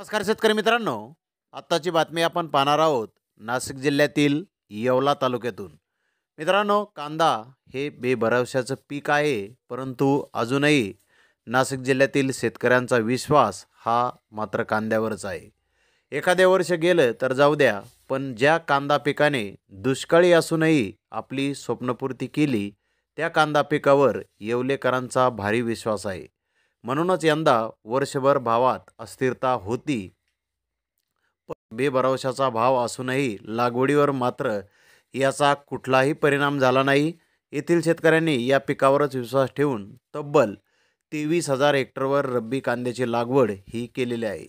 नमस्कार शेतकरी मित्रांनो आत्ताची बातमी आपण पाहणार आहोत नाशिक जिल्ह्यातील येवला तालुक्यातून मित्रांनो कांदा हे बेभरवशाचं पीक आहे परंतु अजूनही नाशिक जिल्ह्यातील शेतकऱ्यांचा विश्वास हा मात्र कांद्यावरच आहे एखाद्या वर्ष गेलं तर जाऊ द्या पण ज्या कांदा पिकाने दुष्काळी असूनही आपली स्वप्नपूर्ती केली त्या कांदा पिकावर येवलेकरांचा भारी विश्वास आहे म्हणूनच यंदा वर्षभर भावात अस्थिरता होती बेभरवशाचा भाव असूनही लागवडीवर मात्र याचा कुठलाही परिणाम झाला नाही येथील शेतकऱ्यांनी या पिकावरच विश्वास ठेवून तब्बल तेवीस हजार हेक्टरवर रब्बी कांद्याची लागवड ही केलेली आहे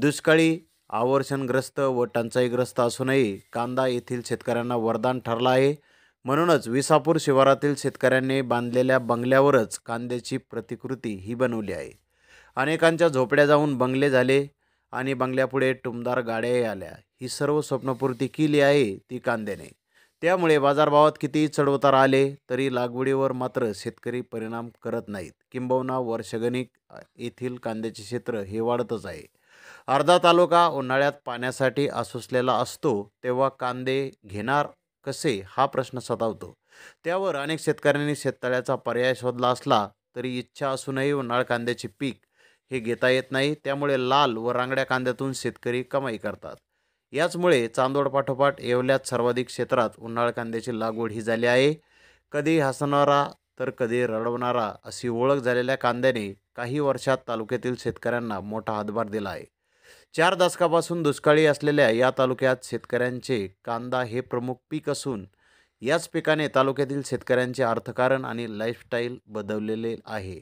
दुष्काळी आवर्षणग्रस्त व टंचाईग्रस्त असूनही कांदा येथील शेतकऱ्यांना वरदान ठरला आहे म्हणूनच विसापूर शिवारातील शेतकऱ्यांनी बांधलेल्या बंगल्यावरच कांद्याची प्रतिकृती ही बनवली आहे अनेकांच्या झोपड्या जाऊन बंगले झाले आणि बंगल्यापुढे टुमदार गाड्याही आल्या ही सर्व स्वप्नपूर्ती केली आहे ती कांद्याने त्यामुळे बाजारभावात कितीही चढवतार आले तरी लागवडीवर मात्र शेतकरी परिणाम करत नाहीत किंबहुना वर्षगणिक येथील कांद्याचे क्षेत्र हे वाढतच आहे अर्धा तालुका उन्हाळ्यात पाण्यासाठी आसुसलेला असतो तेव्हा कांदे घेणार कसे हा प्रश्न सतावतो त्यावर अनेक शेतकऱ्यांनी शेततळ्याचा पर्याय शोधला असला तरी इच्छा असूनही उन्हाळ कांद्याचे पीक हे घेता येत नाही त्यामुळे लाल व रांगड्या कांद्यातून शेतकरी कमाई करतात याचमुळे चांदोड पाठोपाठ येवल्यात सर्वाधिक क्षेत्रात उन्हाळ कांद्याची लागवड ही झाली आहे कधी हसणारा तर कधी रडवणारा अशी ओळख झालेल्या कांद्याने काही वर्षात तालुक्यातील शेतकऱ्यांना मोठा हातभार दिला आहे चार दशकापासून दुष्काळी असलेल्या या तालुक्यात शेतकऱ्यांचे कांदा हे प्रमुख पीक असून याच पिकाने तालुक्यातील शेतकऱ्यांचे अर्थकारण आणि लाईफस्टाईल बदललेले आहे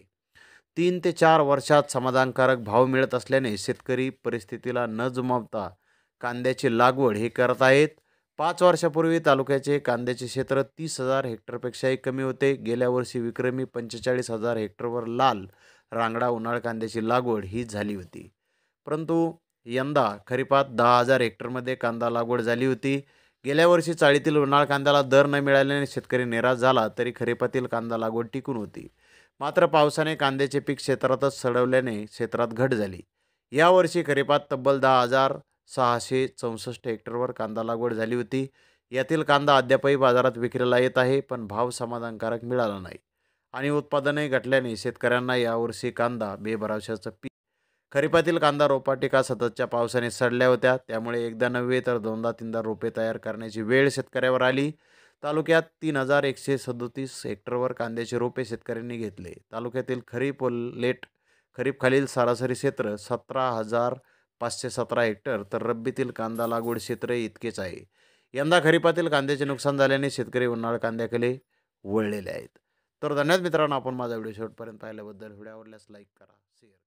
तीन ते चार वर्षात समाधानकारक भाव मिळत असल्याने शेतकरी परिस्थितीला न जुमावता कांद्याची लागवड हे करत आहेत पाच वर्षापूर्वी तालुक्याचे कांद्याचे क्षेत्र तीस हजार हेक्टरपेक्षाही कमी होते गेल्या वर्षी विक्रमी पंचेचाळीस हजार हेक्टरवर लाल रांगडा उन्हाळ कांद्याची लागवड ही झाली होती परंतु यंदा खरीपात दहा हजार हेक्टरमध्ये कांदा लागवड झाली होती गेल्या वर्षी चाळीतील उन्हाळ कांद्याला दर न मिळाल्याने शेतकरी निराश झाला तरी खरीपातील कांदा लागवड टिकून होती मात्र पावसाने कांद्याचे पीक क्षेत्रातच सडवल्याने क्षेत्रात घट झाली यावर्षी खरीपात तब्बल दहा हजार सहाशे चौसष्ट हेक्टरवर कांदा लागवड झाली होती यातील कांदा अद्यापही बाजारात विक्रीला येत आहे पण भाव समाधानकारक मिळाला नाही आणि उत्पादनही घटल्याने शेतकऱ्यांना यावर्षी कांदा बेभरावशाचं पीक खरिपातील कांदा रोपाटिका सततच्या पावसाने सडल्या होत्या त्यामुळे एकदा नव्हे तर दोनदा तीनदा रोपे तयार करण्याची वेळ शेतकऱ्यावर आली तालुक्यात तीन हजार एकशे सदोतीस हेक्टरवर कांद्याचे रोपे शेतकऱ्यांनी घेतले तालुक्यातील खरीप व लेट खरीपखालील सरासरी क्षेत्र सतरा हजार पाचशे सतरा हेक्टर तर रब्बीतील कांदा लागवड क्षेत्र इतकेच आहे यंदा खरीपातील कांद्याचे नुकसान झाल्याने शेतकरी उन्हाळ कांद्याकडे वळलेले आहेत तर धन्यवाद मित्रांनो आपण माझा व्हिडिओ शेवटपर्यंत पाहिल्याबद्दल व्हिडिओ आवडल्यास लाईक करा शेअर